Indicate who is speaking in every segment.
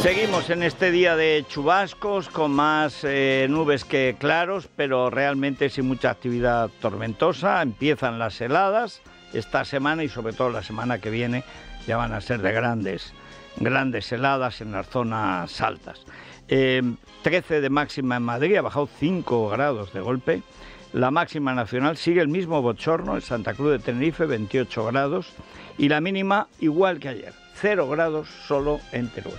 Speaker 1: Seguimos en este día de chubascos con más eh, nubes que claros, pero realmente sin mucha actividad tormentosa. Empiezan las heladas esta semana y sobre todo la semana que viene ya van a ser de grandes, grandes heladas en las zonas altas. 13 em, de máxima en Madrid, ha bajado 5 grados de golpe. La máxima nacional sigue el mismo bochorno en Santa Cruz de Tenerife, 28 grados. Y la mínima igual que ayer, 0 grados solo en Teruel.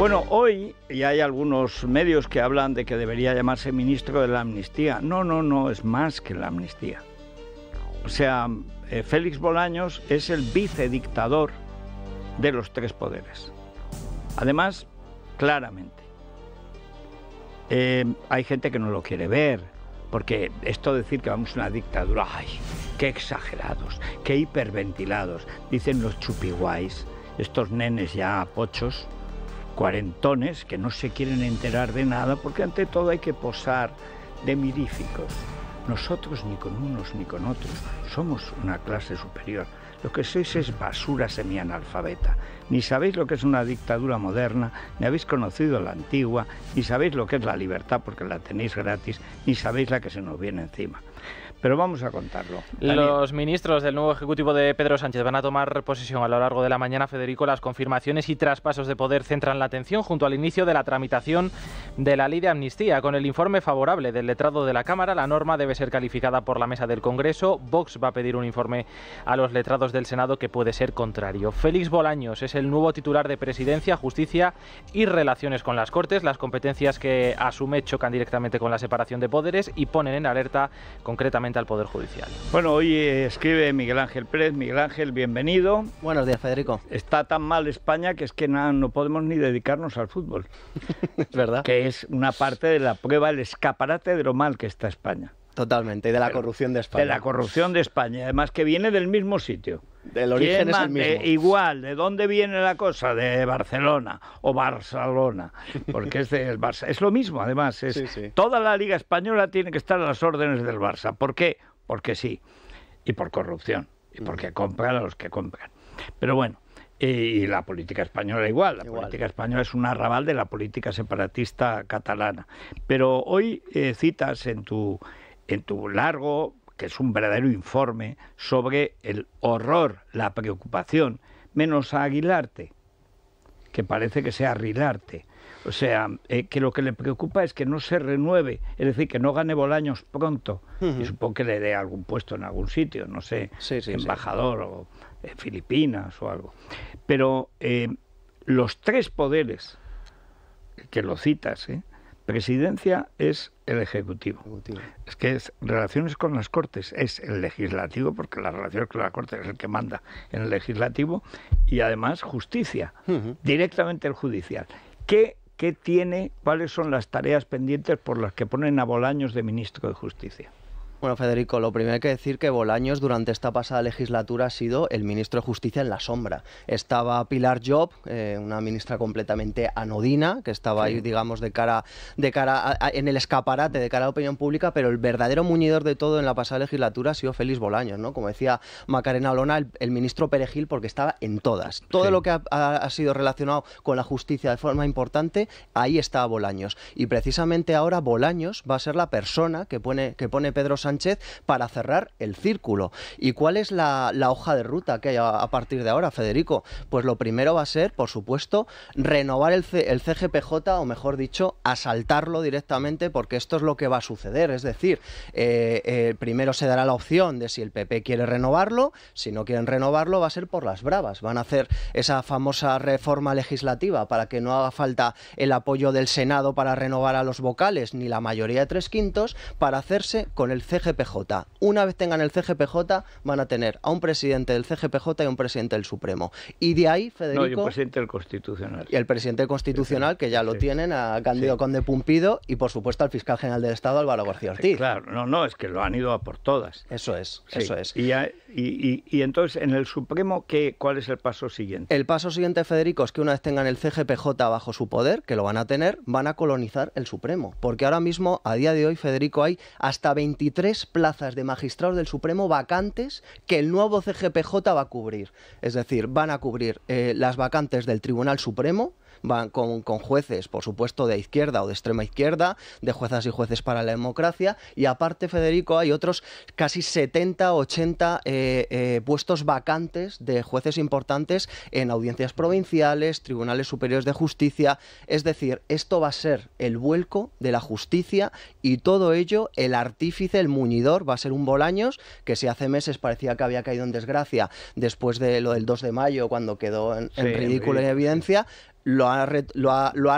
Speaker 1: Bueno, hoy ya hay algunos medios que hablan de que debería llamarse ministro de la amnistía. No, no, no, es más que la amnistía. O sea, eh, Félix Bolaños es el vicedictador de los tres poderes. Además, claramente, eh, hay gente que no lo quiere ver, porque esto decir que vamos a una dictadura, ¡ay! ¡Qué exagerados! ¡Qué hiperventilados! Dicen los chupiguays, estos nenes ya pochos, cuarentones que no se quieren enterar de nada porque ante todo hay que posar de miríficos. Nosotros ni con unos ni con otros somos una clase superior. Lo que sois es basura semianalfabeta. Ni sabéis lo que es una dictadura moderna, ni habéis conocido la antigua, ni sabéis lo que es la libertad porque la tenéis gratis, ni sabéis la que se nos viene encima. Pero vamos a contarlo.
Speaker 2: Los ministros del nuevo Ejecutivo de Pedro Sánchez van a tomar posesión a lo largo de la mañana. Federico, las confirmaciones y traspasos de poder centran la atención junto al inicio de la tramitación de la ley de amnistía. Con el informe favorable del letrado de la Cámara, la norma debe ser calificada por la mesa del Congreso. Vox va a pedir un informe a los letrados del Senado que puede ser contrario. Félix Bolaños es el nuevo titular de Presidencia, Justicia y Relaciones con las Cortes. Las competencias que asume chocan directamente con la separación de poderes y ponen en alerta concretamente al Poder Judicial.
Speaker 1: Bueno, hoy eh, escribe Miguel Ángel Pérez. Miguel Ángel, bienvenido. Buenos días, Federico. Está tan mal España que es que no, no podemos ni dedicarnos al fútbol. es verdad. Que es una parte de la prueba, el escaparate de lo mal que está España. Totalmente, y de la corrupción de España. De la corrupción de España, además que viene del mismo sitio. Del origen es el mismo. igual, ¿de dónde viene la cosa? De Barcelona o Barcelona, porque es del Barça. Es lo mismo, además. Es, Toda la Liga Española tiene que estar a las órdenes del Barça. ¿Por qué? Porque sí. Y por corrupción. Y mm. porque compran a los que compran. Pero bueno, y la política española igual. La política española es un arrabal de la política separatista catalana. Pero hoy eh, citas en tu en tu largo, que es un verdadero informe, sobre el horror, la preocupación, menos a Aguilarte, que parece que sea Rilarte. O sea, eh, que lo que le preocupa es que no se renueve, es decir, que no gane Bolaños pronto. Y supongo que le dé algún puesto en algún sitio, no sé, embajador o Filipinas o algo. Pero eh, los tres poderes, que lo citas, ¿eh? Presidencia es el ejecutivo. Es que es relaciones con las Cortes es el legislativo, porque la relación con la corte es el que manda en el legislativo, y además justicia, directamente el judicial. ¿Qué, ¿Qué tiene, cuáles son las tareas pendientes por las que ponen a Bolaños de ministro de Justicia? Bueno, Federico, lo primero hay que decir que
Speaker 2: Bolaños durante esta pasada legislatura ha sido el ministro de Justicia en la sombra. Estaba Pilar Job, eh, una ministra completamente anodina, que estaba ahí, digamos, de cara, de cara en el escaparate, de cara a la opinión pública, pero el verdadero muñidor de todo en la pasada legislatura ha sido Félix Bolaños, ¿no? Como decía Macarena Olona, el, ministro Perejil, porque estaba en todas. Todo lo que ha, sido relacionado con la justicia de forma importante, ahí está Bolaños. Y precisamente ahora Bolaños va a ser la persona que pone, que pone Pedro Sánchez para cerrar el círculo. ¿Y cuál es la, hoja de ruta que hay a, partir de ahora, Federico? Pues lo primero va a ser, por supuesto, renovar el, CGPJ, o mejor dicho, asaltarlo directamente, porque esto es lo que va a suceder. Es decir, eh, eh, primero se dará la opción de si el PP quiere renovarlo, si no quieren renovarlo, va a ser por las bravas. Van a hacer esa famosa reforma legislativa para que no haga falta el apoyo del Senado para renovar a los vocales ni la mayoría de tres quintos para hacerse con el CGPJ CGPJ. Una vez tengan el CGPJ, van a tener a un presidente del CGPJ y un presidente del Supremo. Y de ahí, Federico. No, y un presidente
Speaker 1: del Constitucional.
Speaker 2: Y el presidente Constitucional, que ya lo tienen, a Candido Conde Pumpido y, por supuesto, al fiscal general del Estado, Álvaro García
Speaker 1: Ortiz. Claro, no, no, es que lo han ido a por todas. Eso es, eso es. Y, entonces, en el Supremo, ¿qué, ¿cuál es el paso siguiente?
Speaker 2: El paso siguiente, Federico, es que una vez tengan el CGPJ bajo su poder, que lo van a tener, van a colonizar el Supremo. Porque ahora mismo, a día de hoy, Federico, hay hasta 23 plazas de magistrados del Supremo vacantes que el nuevo CGPJ va a cubrir. Es decir, van a cubrir eh, las vacantes del Tribunal Supremo, van con, jueces, por supuesto, de izquierda o de extrema izquierda, de juezas y jueces para la democracia, y aparte, Federico, hay otros casi 70, 80 eh, eh, puestos vacantes de jueces importantes en audiencias provinciales, tribunales superiores de justicia, es decir, esto va a ser el vuelco de la justicia y todo ello, el artífice, el muñidor, va a ser un Bolaños, que si hace meses parecía que había caído en desgracia después de lo del 2 de mayo, cuando quedó en, en ridículo en evidencia, lo ha,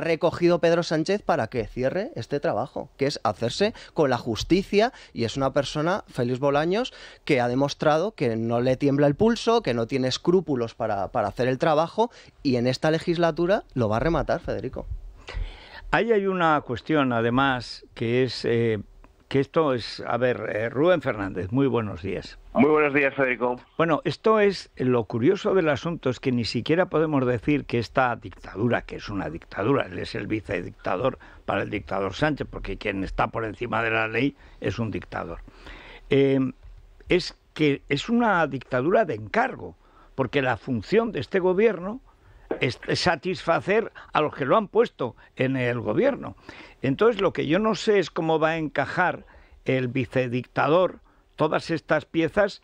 Speaker 2: recogido Pedro Sánchez para que cierre este trabajo, que es hacerse con la justicia y es una persona, Félix Bolaños, que ha demostrado que no le tiembla el pulso, que no tiene escrúpulos para, hacer el trabajo y en esta legislatura lo va a rematar, Federico.
Speaker 1: Ahí hay una cuestión, además, que es eh, que esto es, a ver, eh, Rubén Fernández, muy buenos días.
Speaker 3: Muy buenos días, Federico.
Speaker 1: Bueno, esto es lo curioso del asunto es que ni siquiera podemos decir que esta dictadura, que es una dictadura, él es el vicedictador para el dictador Sánchez, porque quien está por encima de la ley es un dictador. Eh, es que es una dictadura de encargo, porque la función de este gobierno satisfacer a los que lo han puesto en el gobierno. Entonces, lo que yo no sé es cómo va a encajar el vicedictador todas estas piezas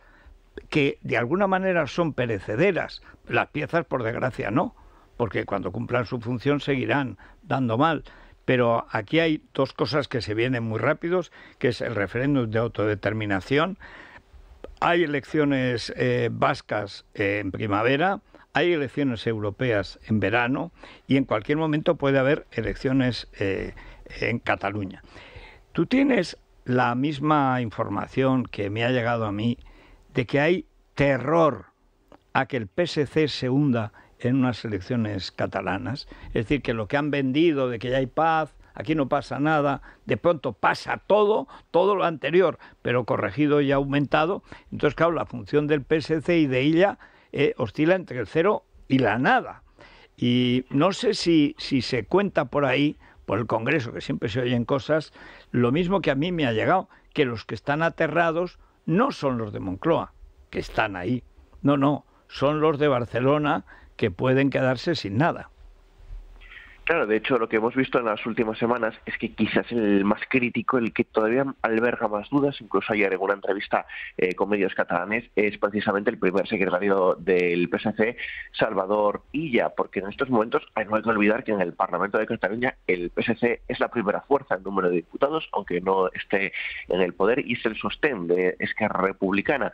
Speaker 1: que de alguna manera son perecederas. Las piezas, por desgracia, no, porque cuando cumplan su función seguirán dando mal. Pero aquí hay dos cosas que se vienen muy rápidos, que es el referéndum de autodeterminación. Hay elecciones eh, vascas eh, en primavera, hay elecciones europeas en verano y en cualquier momento puede haber elecciones eh, en Cataluña. Tú tienes la misma información que me ha llegado a mí de que hay terror a que el PSC se hunda en unas elecciones catalanas. Es decir, que lo que han vendido de que ya hay paz, aquí no pasa nada, de pronto pasa todo, todo lo anterior, pero corregido y aumentado. Entonces, claro, la función del PSC y de ella eh, oscila entre el cero y la nada. Y no sé si, si se cuenta por ahí, por el Congreso, que siempre se oyen cosas, lo mismo que a mí me ha llegado, que los que están aterrados no son los de Moncloa, que están ahí. No, no, son los de Barcelona que pueden quedarse sin nada.
Speaker 3: Claro, de hecho lo que hemos visto en las últimas semanas es que quizás el más crítico, el que todavía alberga más dudas, incluso ayer en una entrevista eh, con medios catalanes, es precisamente el primer secretario del PSC, Salvador Illa, porque en estos momentos hay no hay que olvidar que en el Parlamento de Cataluña el PSC es la primera fuerza en número de diputados, aunque no esté en el poder, y es el sostén de Esquerra Republicana.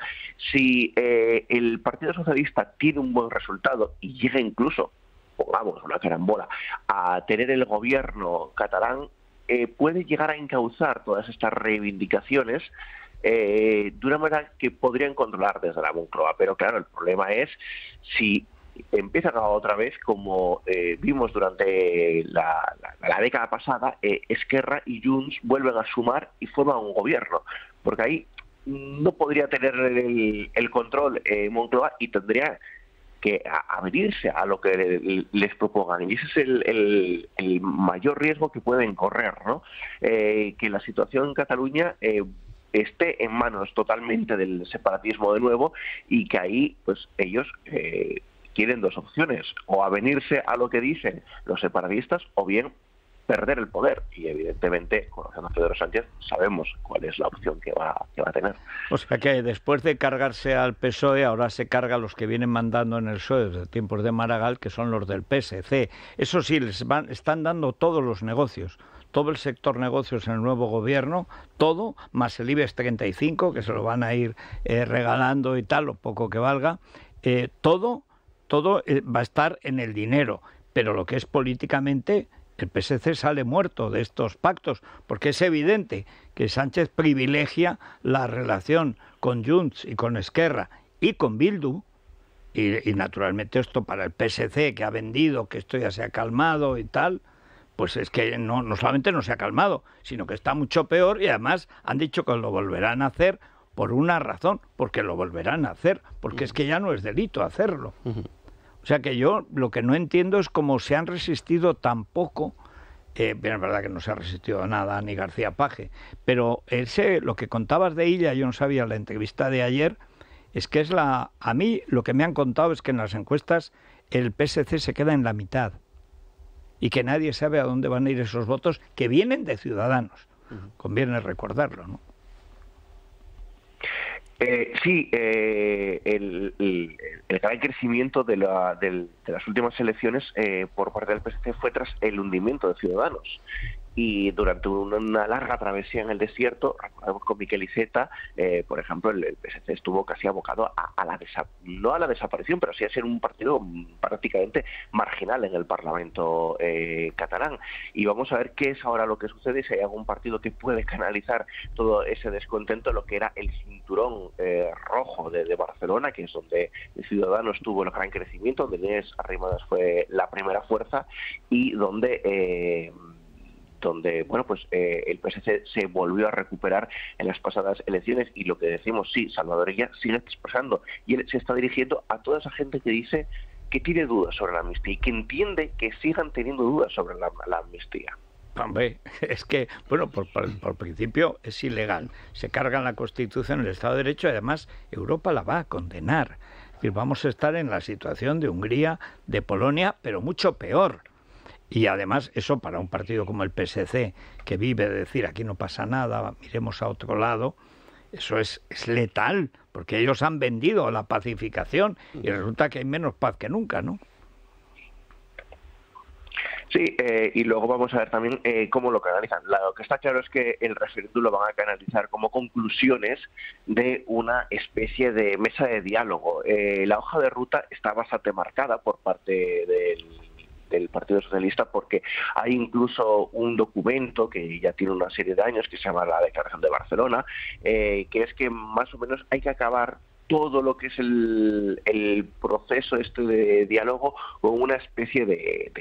Speaker 3: Si eh, el Partido Socialista tiene un buen resultado y llega incluso pongamos una carambola, a tener el gobierno catalán, eh, puede llegar a encauzar todas estas reivindicaciones eh, de una manera que podrían controlar desde la Moncloa. Pero claro, el problema es si empieza empiezan otra vez, como eh, vimos durante la, década pasada, Esquerra y Junts vuelven a sumar y forman un gobierno. Porque ahí no podría tener el, el control Moncloa y tendría que abrirse a lo que les propongan. Y ese es el, mayor riesgo que pueden correr, ¿no? Eh, que la situación en Cataluña eh, esté en manos totalmente del separatismo de nuevo y que ahí, pues, ellos... Eh, quieren dos opciones, o avenirse a lo que dicen los separatistas, o bien perder el poder. Y evidentemente, conociendo a Pedro Sánchez, sabemos cuál es la opción que va, que va a tener.
Speaker 1: O sea que después de cargarse al PSOE, ahora se carga a los que vienen mandando en el PSOE desde tiempos de Maragall, que son los del PSC. Eso sí, les van, están dando todos los negocios todo el sector negocios en el nuevo gobierno, todo, más el IBEX 35, que se lo van a ir eh, regalando y tal, lo poco que valga, eh, todo, todo eh, va a estar en el dinero, pero lo que es políticamente el PSC sale muerto de estos pactos, porque es evidente que Sánchez privilegia la relación con Junts y con Esquerra y con Bildu, y, naturalmente esto para el PSC que ha vendido, que esto ya se ha calmado y tal, pues es que no, solamente no se ha calmado, sino que está mucho peor y además han dicho que lo volverán a hacer por una razón, porque lo volverán a hacer, porque es que ya no es delito hacerlo. O sea que yo lo que no entiendo es cómo se han resistido tan poco. Eh, bien, es verdad que no se ha resistido a nada ni García Paje, pero ese, lo que contabas de ella, yo no sabía la entrevista de ayer, es que es la. A mí lo que me han contado es que en las encuestas el PSC se queda en la mitad y que nadie sabe a dónde van a ir esos votos que vienen de ciudadanos. Conviene recordarlo, ¿no? Eh,
Speaker 3: sí, eh, el, gran crecimiento de, las últimas elecciones eh, por parte del PSC fue tras el hundimiento de Ciudadanos y durante una, larga travesía en el desierto, recordemos con Miquel Iceta, eh, por ejemplo, el, PSC estuvo casi abocado a, la no a la desaparición, pero sí a ser un partido prácticamente marginal en el Parlamento eh, catalán. Y vamos a ver qué es ahora lo que sucede, si hay algún partido que puede canalizar todo ese descontento, lo que era el cinturón eh, rojo de, Barcelona, que es donde Ciudadanos tuvo el gran crecimiento, donde Inés Arrimadas fue la primera fuerza y donde donde bueno pues eh, el PSC se volvió a recuperar en las pasadas elecciones y lo que decimos sí Salvador ya sigue expresando y él se está dirigiendo a toda esa gente que dice que tiene dudas sobre la amnistía y que entiende que sigan teniendo dudas sobre la, amnistía.
Speaker 1: Hombre, es que, bueno, por, por, principio es ilegal. Se carga la Constitución, el Estado de Derecho, y además Europa la va a condenar. Es vamos a estar en la situación de Hungría, de Polonia, pero mucho peor y además eso para un partido como el PSC, que vive de decir aquí no pasa nada, miremos a otro lado, eso es, es letal, porque ellos han vendido la pacificación y resulta que hay menos paz que nunca, ¿no?
Speaker 3: Sí, eh, y luego vamos a ver también eh, cómo lo canalizan. Lo que está claro es que el referéndum lo van a canalizar como conclusiones de una especie de mesa de diálogo. Eh, la hoja de ruta está bastante marcada por parte del del Partido Socialista porque hay incluso un documento que ya tiene una serie de años que se llama la Declaración de Barcelona, eh, que es que más o menos hay que acabar todo lo que es el, proceso este de diálogo con una especie de,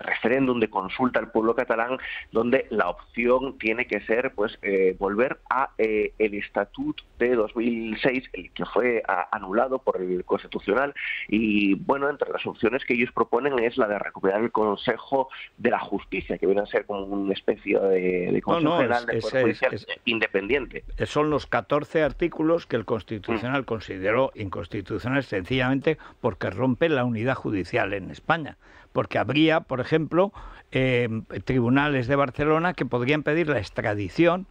Speaker 3: referéndum, de consulta al pueblo catalán, donde la opción tiene que ser pues eh, volver a eh, el estatut de 2006, el que fue anulado por el Constitucional, y bueno, entre las opciones que ellos proponen es la de recuperar el Consejo de la Justicia, que viene a ser como una especie de, Consejo General de
Speaker 1: independiente. Son los 14 artículos que el Constitucional mm consideró inconstitucional sencillamente porque rompe la unidad judicial en España. Porque habría, por ejemplo, eh, tribunales de Barcelona que podrían pedir la extradición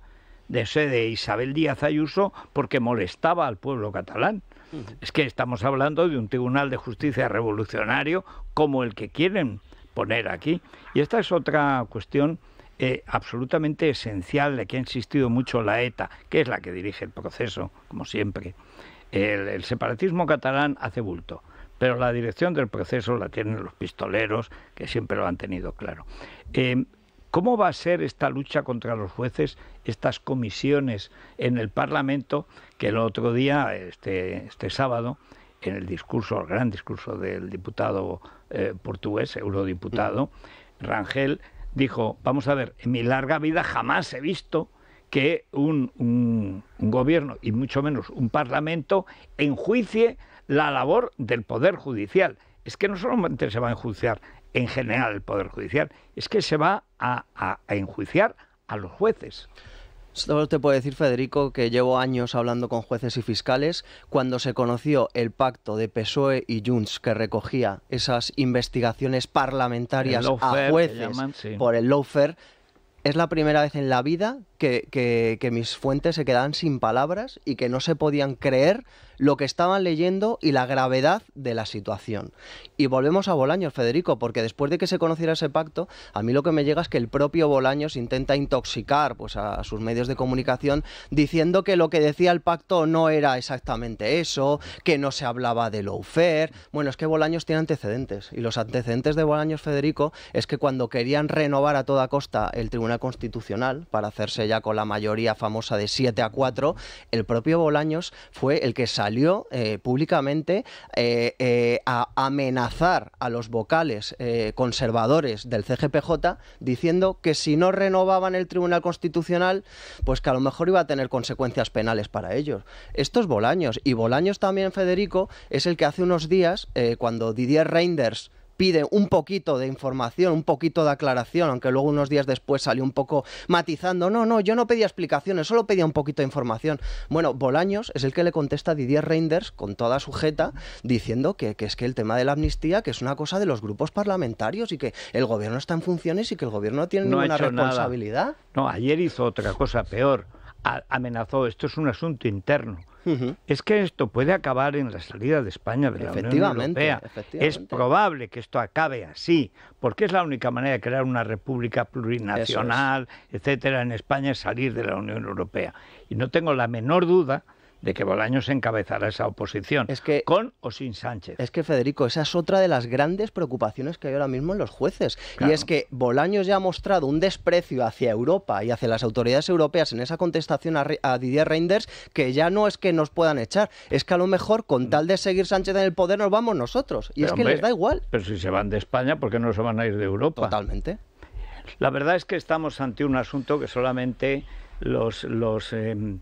Speaker 1: de sede Isabel Díaz Ayuso porque molestaba al pueblo catalán. Es que estamos hablando de un tribunal de justicia revolucionario como el que quieren poner aquí. Y esta es otra cuestión eh, absolutamente esencial de que ha insistido mucho la ETA, que es la que dirige el proceso, como siempre. El, separatismo catalán hace bulto, pero la dirección del proceso la tienen los pistoleros, que siempre lo han tenido claro. Em, ¿Cómo va a ser esta lucha contra los jueces, estas comisiones en el Parlamento, que el otro día, este, este sábado, en el discurso, el gran discurso del diputado eh, portugués, eurodiputado, Rangel, dijo, vamos a ver, en mi larga vida jamás he visto que un, gobierno y mucho menos un parlamento enjuicie la labor del Poder Judicial. Es que no solamente se va a enjuiciar en general el Poder Judicial, es que se va a, enjuiciar a los
Speaker 2: jueces. Solo te puedo decir, Federico, que llevo años hablando con jueces y fiscales. Cuando se conoció el pacto de PSOE y Junts que recogía esas investigaciones parlamentarias a jueces por el Lofer es la primera vez en la vida que, mis fuentes se quedaban sin palabras y que no se podían creer lo que estaban leyendo y la gravedad de la situación. Y volvemos a Bolaños, Federico, porque después de que se conociera ese pacto, a mí lo que me llega es que el propio Bolaños intenta intoxicar pues, a sus medios de comunicación diciendo que lo que decía el pacto no era exactamente eso, que no se hablaba de fair Bueno, es que Bolaños tiene antecedentes y los antecedentes de Bolaños, Federico, es que cuando querían renovar a toda costa el Tribunal Constitucional para hacerse ya con la mayoría famosa de 7 a 4, el propio Bolaños fue el que salió eh, públicamente eh, eh, a amenazar a los vocales conservadores del CGPJ diciendo que si no renovaban el Tribunal Constitucional, pues que a lo mejor iba a tener consecuencias penales para ellos. Esto es Bolaños. Y Bolaños también, Federico, es el que hace unos días, cuando Didier Reinders pide un poquito de información, un poquito de aclaración, aunque luego unos días después salió un poco matizando, no, no, yo no pedía explicaciones, solo pedía un poquito de información. Bueno, Bolaños es el que le contesta a Didier Reinders con toda su jeta, diciendo que, es que el tema de la amnistía, que es una cosa de los grupos parlamentarios y que el gobierno está en funciones y que
Speaker 1: el gobierno no tiene ninguna responsabilidad. No, ayer hizo otra cosa peor, amenazó, esto es un asunto interno es que esto puede acabar en la salida de España de la Unión Europea. Es probable que esto acabe así, porque es la única manera de crear una república plurinacional, etcétera, en España es salir de la Unión Europea. Y no tengo la menor duda de que Bolaños encabezara esa oposición, es que, con o sin Sánchez.
Speaker 2: Es que, Federico, esa es otra de las grandes preocupaciones que hay ahora mismo en los jueces. Y es que Bolaños ya ha mostrado un desprecio hacia Europa y hacia las autoridades europeas en esa contestación a, Didier Reinders que ya no es que nos puedan echar, es que a lo mejor con mm. tal de seguir Sánchez en el poder nos vamos nosotros. Y es que les da igual.
Speaker 1: Pero si se van de España, ¿por qué no se van a ir de Europa? Totalmente. La verdad es que estamos ante un asunto que solamente los, los em,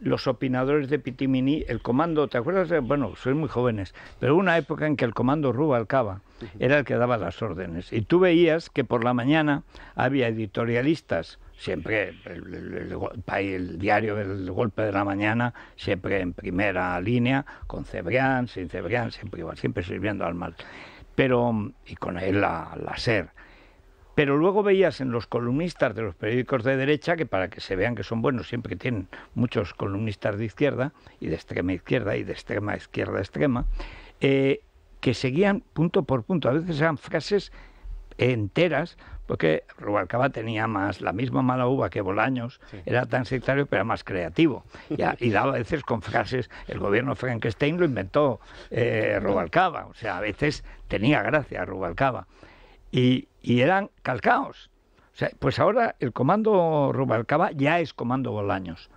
Speaker 1: los opinadores de Pitimini, el comando, ¿te acuerdas? Bueno, sois muy jóvenes, pero una época en que el comando Rubalcaba era el que daba las órdenes. Y tú veías que por la mañana había editorialistas, siempre el, el, diario del golpe de la mañana, siempre en primera línea, con Cebrián, sin Cebrián, siempre siempre sirviendo al mal. Pero, y con él la SER pero luego veías en los columnistas de los periódicos de derecha, que para que se vean que son buenos, siempre que tienen muchos columnistas de izquierda, y de extrema izquierda, y de extrema izquierda extrema, eh, que seguían punto por punto. A veces eran frases enteras, porque Rubalcaba tenía más la misma mala uva que Bolaños, era tan sectario pero era más creativo. Y, daba a veces con frases, el gobierno Frankenstein lo inventó eh, Rubalcaba, o sea, a veces tenía gracia Rubalcaba y, eran calcaos. pues ahora el comando Rubalcaba ya es comando Bolaños.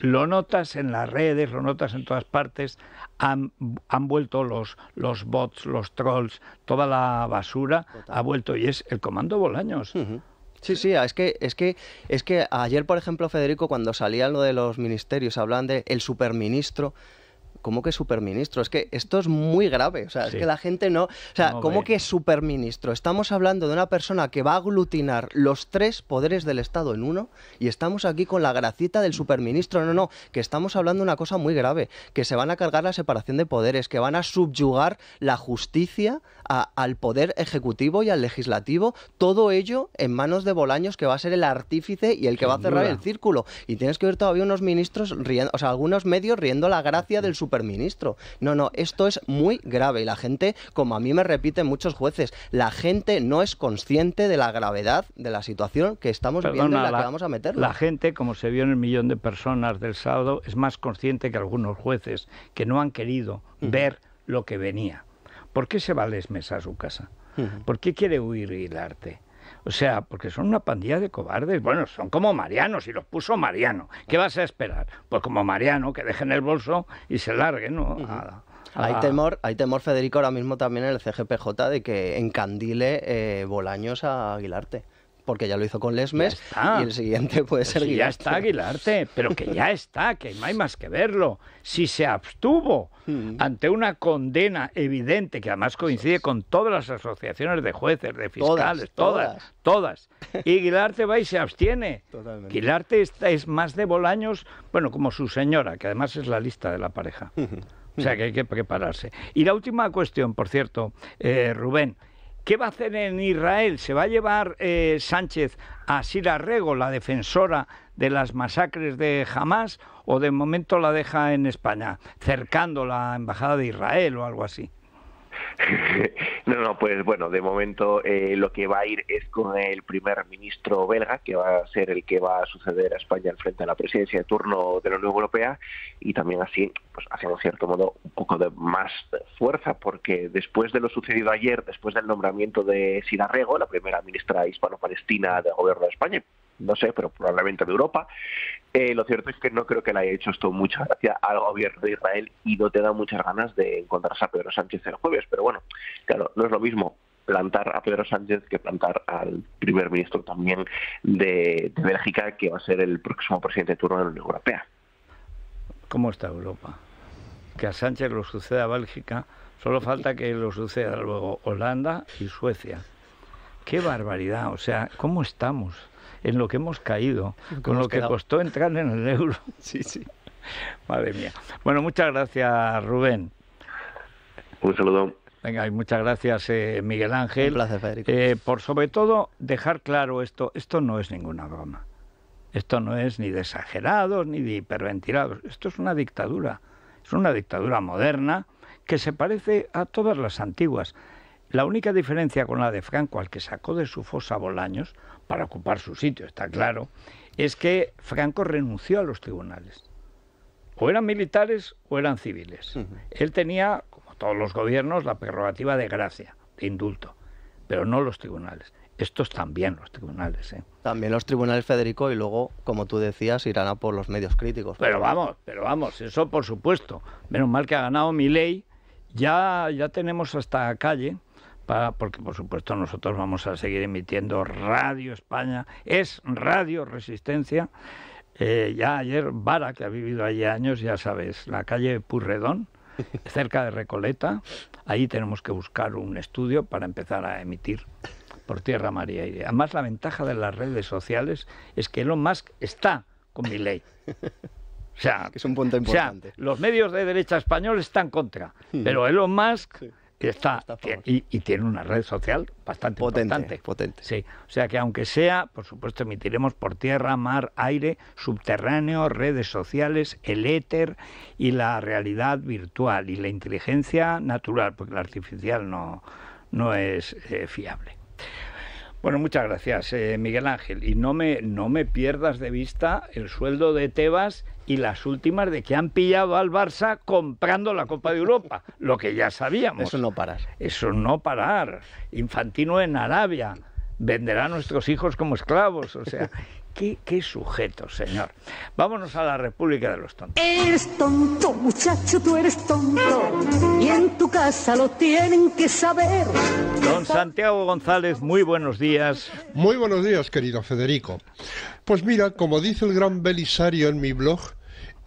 Speaker 1: Lo notas en las redes, lo notas en todas partes. Han, vuelto los, los bots, los trolls, toda la basura ha vuelto y es el comando Bolaños. Sí, sí, es que, es que, es que ayer,
Speaker 2: por ejemplo, Federico, cuando salía lo de los ministerios, hablaban de el superministro ¿cómo que superministro? Es que esto es muy grave, o sea, es que la gente no... O sea, ¿cómo que superministro? Estamos hablando de una persona que va a aglutinar los tres poderes del Estado en uno y estamos aquí con la gracita del superministro. No, no, que estamos hablando de una cosa muy grave, que se van a cargar la separación de poderes, que van a subyugar la justicia al poder ejecutivo y al legislativo, todo ello en manos de Bolaños, que va a ser el artífice y el que va a cerrar el círculo. Y tienes que ver todavía unos ministros riendo, o sea, algunos medios riendo la gracia del superministro Ministro, No, no, esto es muy grave y la gente, como a mí me repiten muchos jueces, la gente no es consciente de la gravedad de la situación que estamos viendo y la, que vamos a meterlo. La
Speaker 1: gente, como se vio en el millón de personas del sábado, es más consciente que algunos jueces que no han querido ver lo que venía. ¿Por qué se va a a su casa? ¿Por qué quiere huir y el arte? O sea, porque son una pandilla de cobardes. Bueno, son como Mariano, si los puso Mariano. ¿Qué vas a esperar? Pues como Mariano, que dejen el bolso y se larguen, ¿no? Hay temor,
Speaker 2: hay temor, Federico, ahora mismo también en el CGPJ de que encandile eh, Bolaños a Aguilarte porque ya lo hizo con Lesmes, y el siguiente puede pues ser Guilarte Ya está Aguilarte,
Speaker 1: pero que ya está, que no hay más que verlo. Si se abstuvo hmm. ante una condena evidente, que además coincide con todas las asociaciones de jueces, de fiscales, todas, todas, y Aguilarte va y se abstiene. Aguilarte es más de Bolaños, bueno, como su señora, que además es la lista de la pareja. o sea que hay que prepararse. Y la última cuestión, por cierto, eh, Rubén, ¿Qué va a hacer en Israel? ¿Se va a llevar eh, Sánchez a Sira Rego, la defensora de las masacres de Hamas, o de momento la deja en España, cercando la embajada de Israel o algo así?
Speaker 3: No, no, pues bueno, de momento eh, lo que va a ir es con el primer ministro belga, que va a ser el que va a suceder a España en frente a la presidencia de turno de la Unión Europea, y también así, pues un cierto modo un poco de más fuerza, porque después de lo sucedido ayer, después del nombramiento de Sidarrego, la primera ministra hispano-palestina del gobierno de España, no sé, pero probablemente de Europa. Eh, lo cierto es que no creo que le haya hecho esto mucha gracia al gobierno de Israel y no te da muchas ganas de encontrarse a Pedro Sánchez el jueves. Pero bueno, claro, no es lo mismo plantar a Pedro Sánchez que plantar al primer ministro también de, Bélgica, que va a ser el próximo presidente turno de la Unión Europea.
Speaker 1: ¿Cómo está Europa? Que a Sánchez lo suceda a Bélgica, solo falta que lo suceda luego Holanda y Suecia. ¡Qué barbaridad! O sea, ¿cómo estamos? en lo que hemos caído, con lo que costó entrar en el euro. Sí, sí. Madre mía. Bueno, muchas gracias, Rubén. Un saludo. Venga, y muchas gracias, eh, Miguel Ángel. Eh, por sobre todo, dejar claro esto: esto no es ninguna broma. Esto no es ni de exagerados ni de hiperventilados. Esto es una dictadura. Es una dictadura moderna que se parece a todas las antiguas. La única diferencia con la de Franco, al que sacó de su fosa Bolaños, para ocupar su sitio, está claro, es que Franco renunció a los tribunales. O eran militares o eran civiles. Él tenía, como todos los gobiernos, la prerrogativa de gracia, de indulto, pero no los tribunales. Estos también los tribunales. ¿eh? También los tribunales, Federico, y luego, como tú decías, irán a por los medios críticos. Pero vamos, pero vamos, eso por supuesto. Menos mal que ha ganado mi ley. Ya, ya tenemos hasta calle porque por supuesto nosotros vamos a seguir emitiendo Radio España, es Radio Resistencia. Eh, ya ayer, Vara, que ha vivido allí años, ya sabes, la calle Purredón, cerca de Recoleta, ahí tenemos que buscar un estudio para empezar a emitir por tierra, María. y aire. Además, la ventaja de las redes sociales es que Elon Musk está con mi ley. O sea, es un punto importante. O sea, los medios de derecha español están contra, hmm. pero Elon Musk está, y, y, tiene una red social bastante potente, Potente. Sí, o sea que aunque sea, por supuesto, emitiremos por tierra, mar, aire, subterráneo, redes sociales, el éter y la realidad virtual y la inteligencia natural, porque la artificial no, no es eh, fiable. Bueno, muchas gracias, eh, Miguel Ángel. Y no me, no me pierdas de vista el sueldo de Tebas y las últimas de que han pillado al Barça comprando la Copa de Europa, lo que ya sabíamos. Eso no parar. Eso no parar. Infantino en Arabia venderá a nuestros hijos como esclavos. O sea, Qué, sujeto, señor. Vámonos a la República de los Tontos.
Speaker 4: Eres tonto, muchacho, tú eres
Speaker 3: tonto. Y en tu casa lo tienen que saber.
Speaker 4: Don Santiago González, muy buenos días. Muy buenos días, querido Federico. Pues mira, como dice el gran Belisario en mi blog,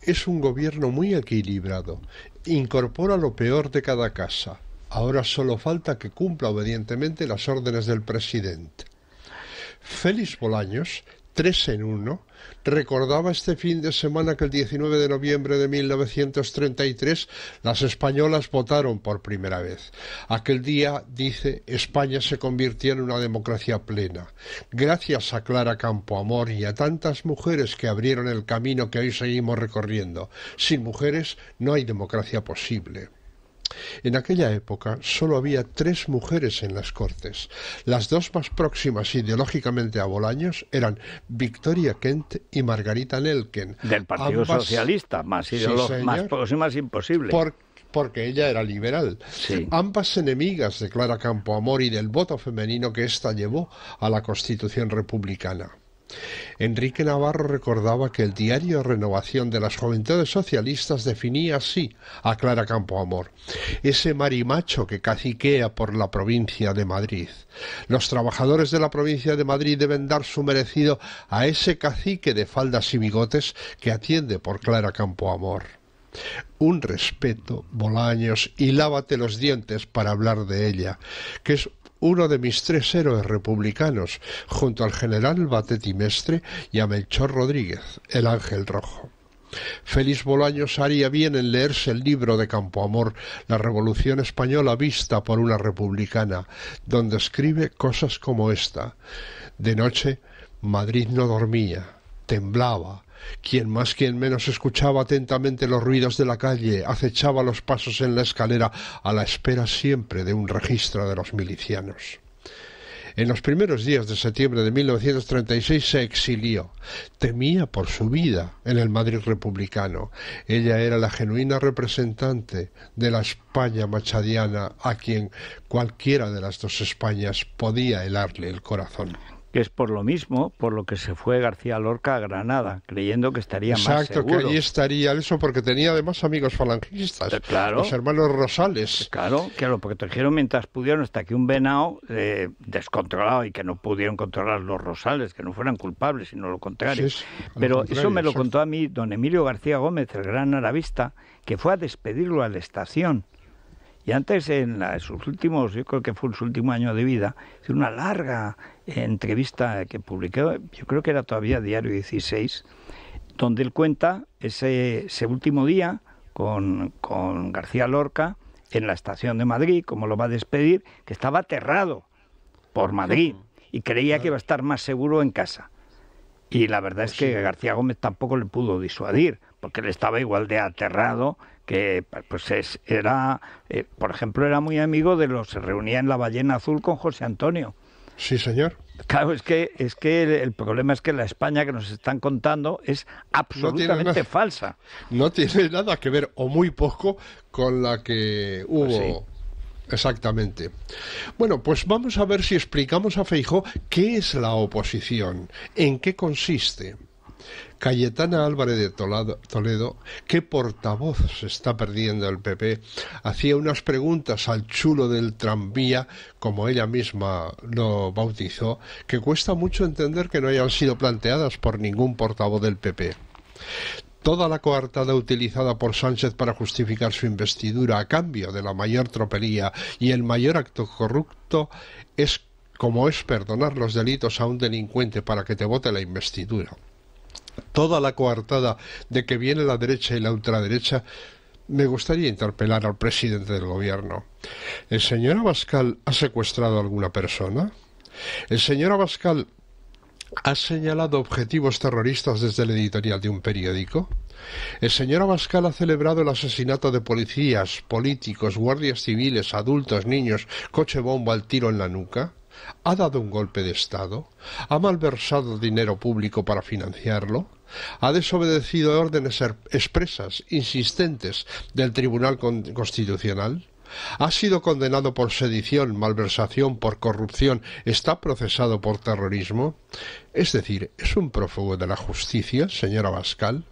Speaker 4: es un gobierno muy equilibrado. Incorpora lo peor de cada casa. Ahora solo falta que cumpla obedientemente las órdenes del presidente. Félix Bolaños Tres en uno, recordaba este fin de semana que el 19 de noviembre de 1933 las españolas votaron por primera vez. Aquel día, dice, España se convirtió en una democracia plena. Gracias a Clara Campoamor y a tantas mujeres que abrieron el camino que hoy seguimos recorriendo. Sin mujeres no hay democracia posible. En aquella época solo había tres mujeres en las Cortes. Las dos más próximas ideológicamente a Bolaños eran Victoria Kent y Margarita Nelken. Del Partido Socialista, más, más
Speaker 1: próximas imposible.
Speaker 4: porque ella era liberal. Ambas enemigas de Clara Campoamor y del voto femenino que ésta llevó a la Constitución republicana. Enrique Navarro recordaba que el diario Renovación de las Juventudes Socialistas definía así a Clara Campoamor, ese marimacho que caciquea por la provincia de Madrid. Los trabajadores de la provincia de Madrid deben dar su merecido a ese cacique de faldas y bigotes que atiende por Clara Campoamor. Un respeto, Bolaños, y lávate los dientes para hablar de ella, que es uno de mis tres héroes republicanos, junto al general Batetimestre Mestre y a Melchor Rodríguez, el Ángel Rojo. Félix Bolaños haría bien en leerse el libro de Campoamor, La Revolución Española vista por una republicana, donde escribe cosas como esta. De noche, Madrid no dormía, temblaba, quien más, quien menos escuchaba atentamente los ruidos de la calle, acechaba los pasos en la escalera, a la espera siempre de un registro de los milicianos. En los primeros días de septiembre de 1936 se exilió. Temía por su vida en el Madrid republicano. Ella era la genuina representante de la España machadiana a quien cualquiera de las dos Españas podía helarle el corazón que es por lo mismo por lo que se fue García Lorca a Granada, creyendo que estaría más seguro. Exacto, que allí estaría eso, porque tenía además amigos falangistas, eh, claro, los hermanos Rosales. Eh, claro, Claro. Porque protegieron mientras pudieron, hasta que un venado eh,
Speaker 1: descontrolado y que no pudieron controlar los Rosales, que no fueran culpables, sino lo contrario. Pero eso me lo contó a mí don Emilio García Gómez, el gran arabista, que fue a despedirlo a la estación y antes, en sus últimos, yo creo que fue en su último año de vida, una larga eh, entrevista que publicó, yo creo que era todavía Diario 16, donde él cuenta ese, último día con, con García Lorca en la estación de Madrid, como lo va a despedir, que estaba aterrado por Madrid y creía que iba a estar más seguro en casa. Y la verdad es pues que García Gómez tampoco le pudo disuadir, porque él estaba igual de aterrado que pues es, era, eh, por ejemplo, era muy amigo de los, se reunía en la ballena azul con José Antonio. Sí, señor. Claro, es que, es que el, problema es que la España que nos están contando
Speaker 4: es absolutamente falsa. No tiene nada que ver, o muy poco, con la que hubo. Pues Exactamente. Bueno, pues vamos a ver si explicamos a Feijo qué es la oposición, en qué consiste. Cayetana Álvarez de Toledo, qué portavoz se está perdiendo el PP, hacía unas preguntas al chulo del tranvía, como ella misma lo bautizó, que cuesta mucho entender que no hayan sido planteadas por ningún portavoz del PP. Toda la coartada utilizada por Sánchez para justificar su investidura a cambio de la mayor tropelía y el mayor acto corrupto es como es perdonar los delitos a un delincuente para que te vote la investidura toda la coartada de que viene la derecha y la ultraderecha, me gustaría interpelar al presidente del gobierno. ¿El señor Abascal ha secuestrado a alguna persona? ¿El señor Abascal ha señalado objetivos terroristas desde la editorial de un periódico? El señor Abascal ha celebrado el asesinato de policías, políticos, guardias civiles, adultos, niños, coche bomba, al tiro en la nuca. ¿Ha dado un golpe de Estado? ¿Ha malversado dinero público para financiarlo? ¿Ha desobedecido órdenes er-, expresas, insistentes, del Tribunal Constitucional? ha sido condenado por sedición, malversación, por corrupción, está procesado por terrorismo. Es decir, es un prófugo de la justicia, señora Bascal.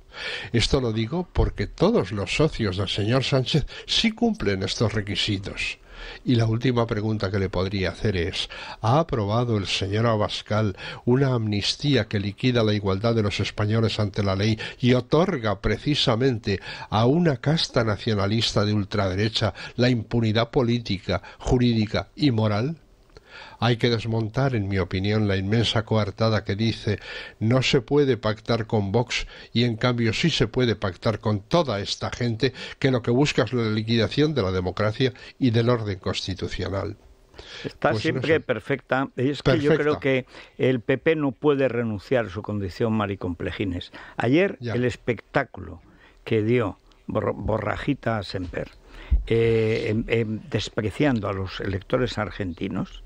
Speaker 4: Esto lo digo porque todos los socios del señor Sánchez sí cumplen estos requisitos. Y la última pregunta que le podría hacer es ¿Ha aprobado el señor Abascal una amnistía que liquida la igualdad de los españoles ante la ley y otorga precisamente a una casta nacionalista de ultraderecha la impunidad política, jurídica y moral? Hay que desmontar, en mi opinión, la inmensa coartada que dice no se puede pactar con Vox y en cambio sí se puede pactar con toda esta gente que lo que busca es la liquidación de la democracia y del orden constitucional. Está pues siempre
Speaker 1: perfecta. Es que yo creo que el PP no puede renunciar a su condición maricomplejines. Ayer el espectáculo que dio Borrajita Semper, eh, em, em, despreciando a los electores argentinos,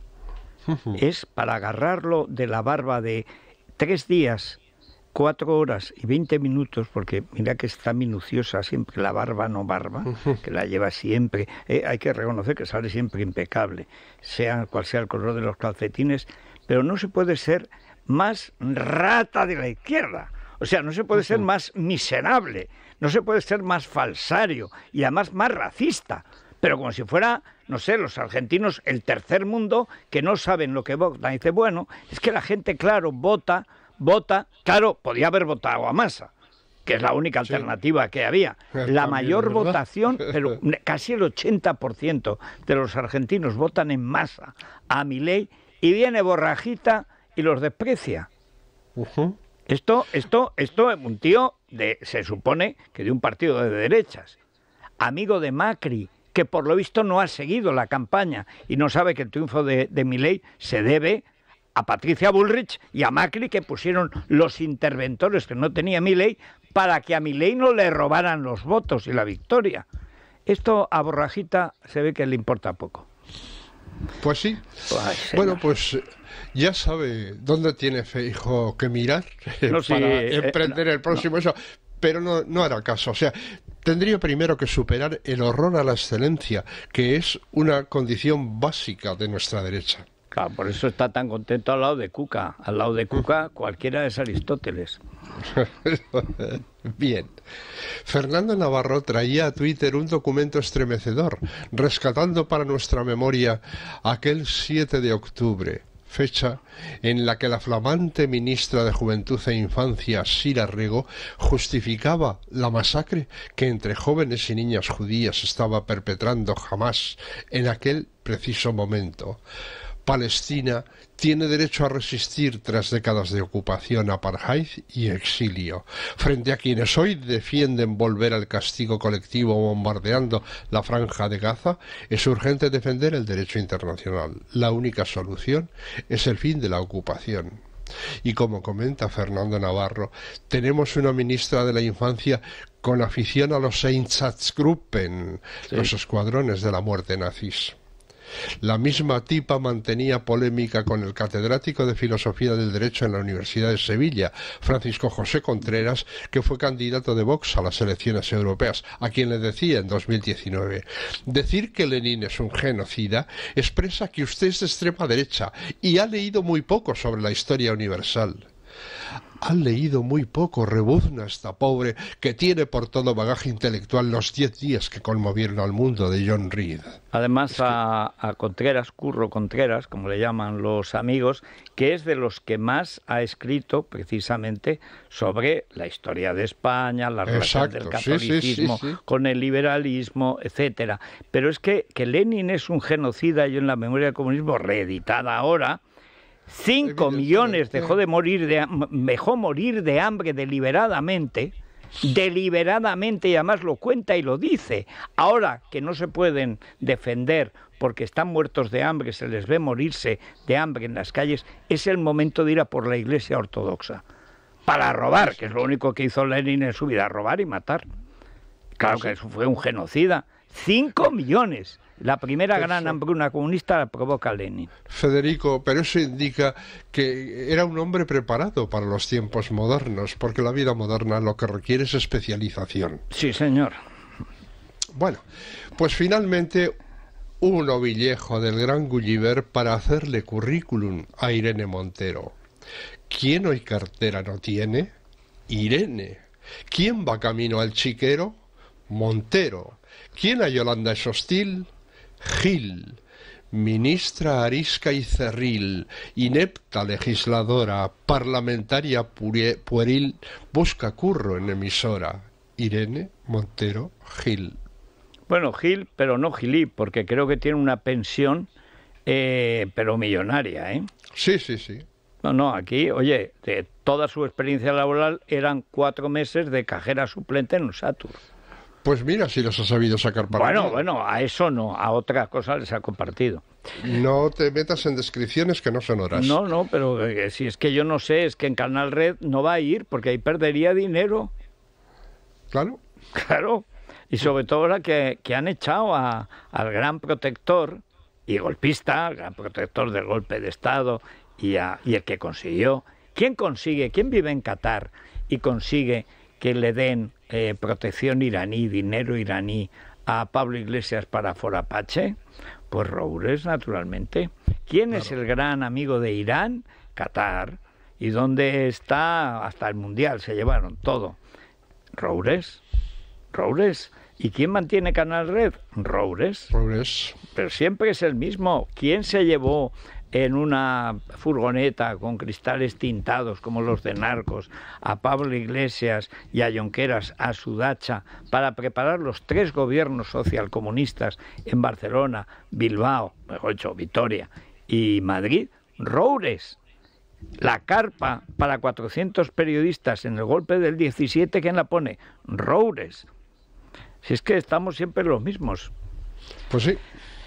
Speaker 1: es para agarrarlo de la barba de tres días, cuatro horas y veinte minutos, porque mira que está minuciosa siempre la barba no barba, que la lleva siempre, eh, hay que reconocer que sale siempre impecable, sea cual sea el color de los calcetines, pero no se puede ser más rata de la izquierda. O sea, no se puede ser más miserable, no se puede ser más falsario y además más racista pero como si fuera, no sé, los argentinos, el tercer mundo, que no saben lo que votan. Dice, bueno, es que la gente, claro, vota, vota, claro, podía haber votado a masa que es la única alternativa que había. La mayor votación, pero casi el 80% de los argentinos votan en masa a mi ley y viene borrajita y los desprecia. Esto, esto, esto es un tío de, se supone que de un partido de derechas, amigo de Macri, que por lo visto no ha seguido la campaña y no sabe que el triunfo de, de Miley se debe a Patricia Bullrich y a Macri que pusieron los interventores que no tenía Milei para que a Milei no le robaran los votos y la victoria. Esto a
Speaker 4: Borrajita se ve que le importa poco. Pues sí. bueno, pues eh, ya sabe dónde tiene fe hijo que mirar para eh, emprender eh, el próximo eso pero no, no hará caso. O sea, tendría primero que superar el horror a la excelencia, que es una condición básica de nuestra derecha. Claro, por eso está tan contento al lado de Cuca. Al lado de Cuca cualquiera es Aristóteles. Bien. Fernando Navarro traía a Twitter un documento estremecedor, rescatando para nuestra memoria aquel 7 de octubre, fecha en la que la flamante ministra de Juventud e Infancia, Sira Rego, justificaba la masacre que entre jóvenes y niñas judías estaba perpetrando jamás en aquel preciso momento. Palestina tiene derecho a resistir tras décadas de ocupación, apartheid y exilio. Frente a quienes hoy defienden volver al castigo colectivo bombardeando la franja de Gaza, es urgente defender el derecho internacional. La única solución es el fin de la ocupación. Y como comenta Fernando Navarro, tenemos una ministra de la infancia con afición a los Einsatzgruppen, los escuadrones de la muerte nazis. La misma tipa mantenía polémica con el catedrático de Filosofía del Derecho en la Universidad de Sevilla, Francisco José Contreras, que fue candidato de Vox a las elecciones europeas, a quien le decía en 2019, decir que Lenin es un genocida expresa que usted es de extrema derecha y ha leído muy poco sobre la historia universal han leído muy poco, rebuzna esta pobre, que tiene por todo bagaje intelectual los diez días que conmovieron al mundo de John Reed. Además, a, Contreras, Curro Contreras, como le llaman los
Speaker 1: amigos, que es de los que más ha escrito precisamente sobre la historia de España, la relación del catolicismo con el liberalismo, etcétera. Pero es que, que Lenin es un genocida, y en la memoria del comunismo, reeditada ahora, 5 millones dejó de morir de dejó morir de hambre deliberadamente, deliberadamente y además lo cuenta y lo dice. Ahora que no se pueden defender porque están muertos de hambre, se les ve morirse de hambre en las calles, es el momento de ir a por la Iglesia ortodoxa para robar, que es lo único que hizo Lenin en su vida, robar y matar. Claro que eso fue un genocida. 5
Speaker 4: millones. La primera gran hambruna comunista la provoca Lenin. Federico, pero eso indica que era un hombre preparado para los tiempos modernos, porque la vida moderna lo que requiere es especialización. Sí, señor. Bueno, pues finalmente un ovillejo del gran Gulliver para hacerle currículum a Irene Montero. ¿Quién hoy cartera no tiene? Irene. ¿Quién va camino al chiquero? Montero. ¿Quién a Yolanda es hostil? Gil, ministra arisca y cerril, inepta legisladora, parlamentaria pueril, busca curro en emisora. Irene Montero Gil.
Speaker 1: Bueno, Gil, pero no Gilí, porque creo que tiene una pensión, eh, pero millonaria, ¿eh?
Speaker 4: Sí, sí, sí.
Speaker 1: No, no, aquí, oye, de toda su experiencia laboral eran cuatro meses de cajera suplente en un Satur.
Speaker 4: Pues mira si los ha sabido sacar para Bueno, bueno, a eso no, a otra cosa les ha compartido. No te metas en descripciones que no son horas.
Speaker 1: No, no, pero eh, si es que yo no sé, es que en Canal Red no va a ir porque ahí perdería dinero. Claro. Claro. Y sobre todo ahora que, han echado al gran protector y golpista, al gran protector del golpe de Estado y, y el que consiguió. ¿Quién consigue? ¿Quién vive en Qatar y consigue que le den eh, protección iraní, dinero iraní a Pablo Iglesias para Forapache? Pues Roures, naturalmente. ¿Quién es el gran amigo de Irán? Qatar. ¿Y dónde está? Hasta el Mundial se llevaron todo. Roures. Roures. ¿Y quién mantiene Canal Red? Roures. Roures. Pero siempre es el mismo. ¿Quién se llevó en una furgoneta con cristales tintados como los de Narcos, a Pablo Iglesias y a Jonqueras, a su dacha... para preparar los tres gobiernos socialcomunistas en Barcelona, Bilbao, mejor dicho, Vitoria y Madrid, Roures. La carpa para 400 periodistas en el golpe del 17, ¿quién la pone? Roures. Si es que estamos siempre los mismos. Pues sí.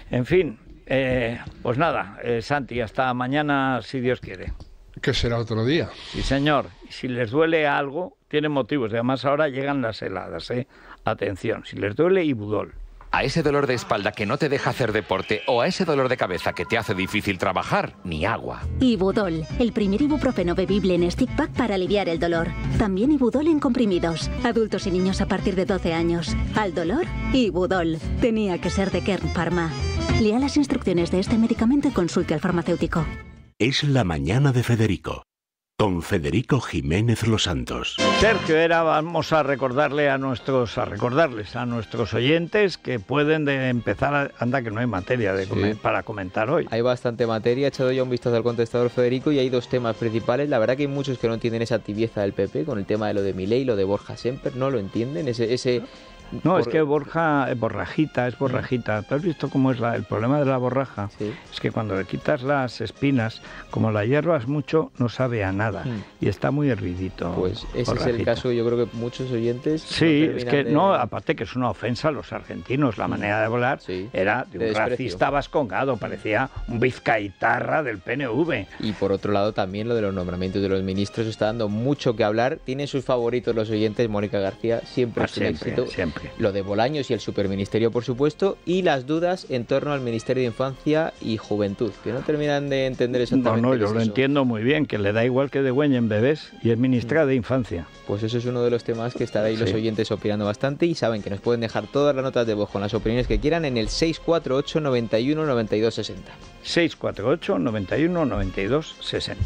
Speaker 1: En fin, eh, pues nada, eh, Santi, hasta mañana si Dios quiere. Que será otro día. Sí, señor. Si les duele algo, tienen motivos. Además, ahora llegan las heladas, ¿eh? Atención, si les duele, Ibudol a ese dolor de espalda que no te deja hacer deporte o a ese dolor de cabeza que te hace difícil trabajar, ni agua.
Speaker 2: Ibudol, el primer ibuprofeno bebible en stick pack para aliviar el dolor. También Ibudol en comprimidos, adultos y niños a partir de 12 años. Al dolor, Ibudol. Tenía que ser de Kern Pharma. Lea las instrucciones de este medicamento y consulte al farmacéutico.
Speaker 3: Es la mañana de Federico con Federico Jiménez Los Santos.
Speaker 1: Sergio era, vamos a recordarle a nuestros, a recordarles a nuestros oyentes que pueden empezar, anda que no hay materia para comentar hoy. Hay bastante materia, he echado ya un vistazo al contestador Federico y hay dos temas principales. La verdad que hay muchos que no entienden esa tibieza del PP con el tema de lo de Milei, lo de Borja Semper, no lo entienden, ese, ese no, es que Borja, eh, borrajita, es borrajita. ¿Te has visto cómo es la, el problema de la borraja? Es que cuando le quitas las espinas, como la hierbas mucho, no sabe a nada y está muy hervidito. Pues ese es el caso, yo creo que muchos oyentes. Sí, es que no, aparte que es una ofensa a los argentinos. La manera de volar era de un racista vascongado, parecía un vizcaitarra del PNV. Y por otro lado, también lo de los nombramientos de los ministros está dando mucho que hablar. Tiene sus favoritos los oyentes, Mónica García, siempre ah, es un éxito. Siempre. Lo de Bolaños y el superministerio, por supuesto, y las dudas en torno al Ministerio de Infancia y Juventud, que no terminan de entender exactamente. No, no, yo lo entiendo muy bien, que le da igual que en bebés y es ministra mm. de Infancia. Pues eso es uno de los temas que estará ahí los oyentes opinando bastante y saben que nos pueden dejar todas las notas de voz con las opiniones que quieran en el 648 91 92 60. 648 91 92 60.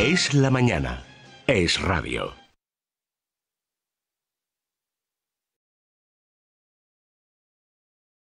Speaker 1: Es la mañana. Es radio.